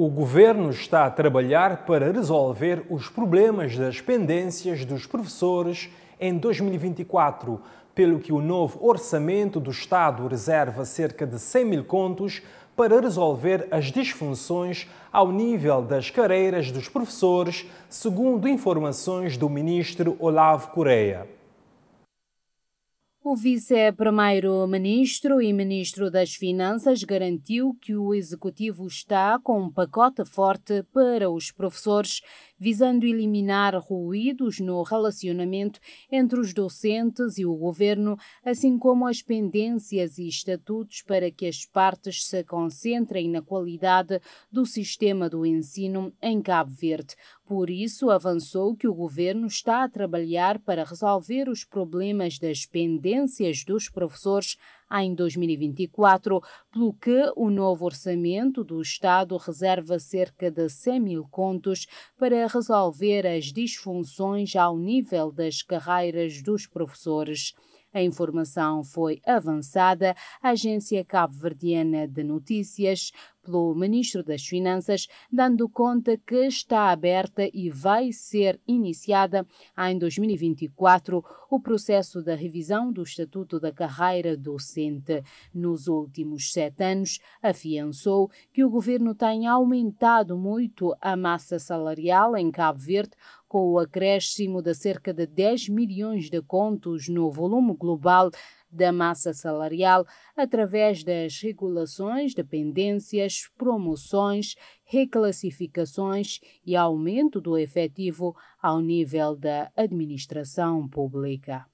O governo está a trabalhar para resolver os problemas das pendências dos professores em 2024, pelo que o novo orçamento do Estado reserva cerca de 100 mil contos para resolver as disfunções ao nível das carreiras dos professores, segundo informações do ministro Olavo Correia. O vice-primeiro-ministro e ministro das Finanças garantiu que o executivo está com um pacote forte para os professores visando eliminar ruídos no relacionamento entre os docentes e o governo, assim como as pendências e estatutos para que as partes se concentrem na qualidade do sistema do ensino em Cabo Verde. Por isso, avançou que o governo está a trabalhar para resolver os problemas das pendências dos professores em 2024, pelo que o novo orçamento do Estado reserva cerca de 100 mil contos para resolver as disfunções ao nível das carreiras dos professores. A informação foi avançada à Agência Cabo-Verdiana de Notícias pelo Ministro das Finanças, dando conta que está aberta e vai ser iniciada em 2024 o processo da revisão do Estatuto da Carreira Docente. Nos últimos sete anos, afiançou que o governo tem aumentado muito a massa salarial em Cabo Verde, com o acréscimo de cerca de 10 milhões de contos no volume global da massa salarial através das regulações, dependências, promoções, reclassificações e aumento do efetivo ao nível da administração pública.